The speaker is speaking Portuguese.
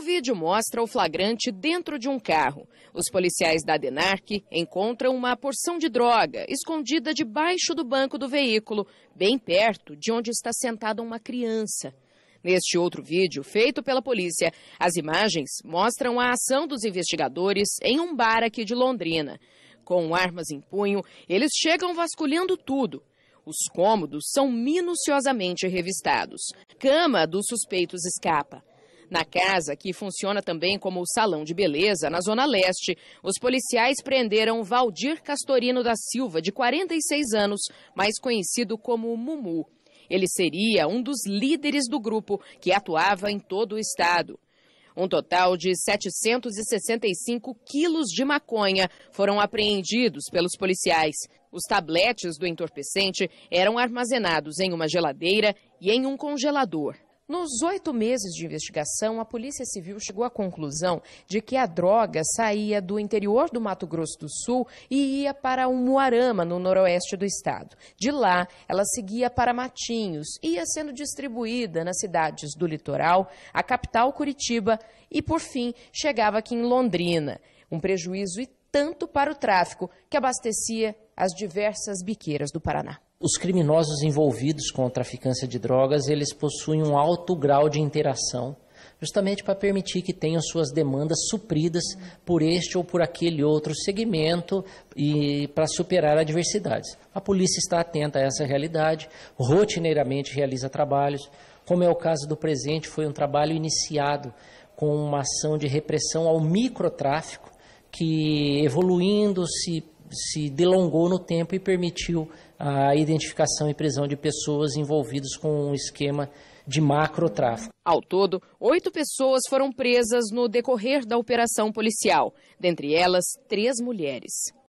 O vídeo mostra o flagrante dentro de um carro. Os policiais da DENARC encontram uma porção de droga escondida debaixo do banco do veículo, bem perto de onde está sentada uma criança. Neste outro vídeo, feito pela polícia, as imagens mostram a ação dos investigadores em um bar aqui de Londrina. Com armas em punho, eles chegam vasculhando tudo, os cômodos são minuciosamente revistados. Cama dos suspeitos escapa. Na casa, que funciona também como salão de beleza, na Zona Leste, os policiais prenderam Valdir Castorino da Silva, de 46 anos, mais conhecido como Mumu. Ele seria um dos líderes do grupo que atuava em todo o estado. Um total de 765 quilos de maconha foram apreendidos pelos policiais. Os tabletes do entorpecente eram armazenados em uma geladeira e em um congelador. Nos oito meses de investigação, a Polícia Civil chegou à conclusão de que a droga saía do interior do Mato Grosso do Sul e ia para Umuarama, no noroeste do estado. De lá, ela seguia para Matinhos e ia sendo distribuída nas cidades do litoral, a capital Curitiba e, por fim, chegava aqui em Londrina. Um prejuízo e tanto para o tráfico que abastecia as diversas biqueiras do Paraná. Os criminosos envolvidos com a traficância de drogas, eles possuem um alto grau de interação, justamente para permitir que tenham suas demandas supridas por este ou por aquele outro segmento e para superar adversidades. A polícia está atenta a essa realidade, rotineiramente realiza trabalhos, como é o caso do presente, foi um trabalho iniciado com uma ação de repressão ao microtráfico, que evoluindo se se delongou no tempo e permitiu a identificação e prisão de pessoas envolvidas com um esquema de macrotráfico. Ao todo, oito pessoas foram presas no decorrer da operação policial, dentre elas três mulheres.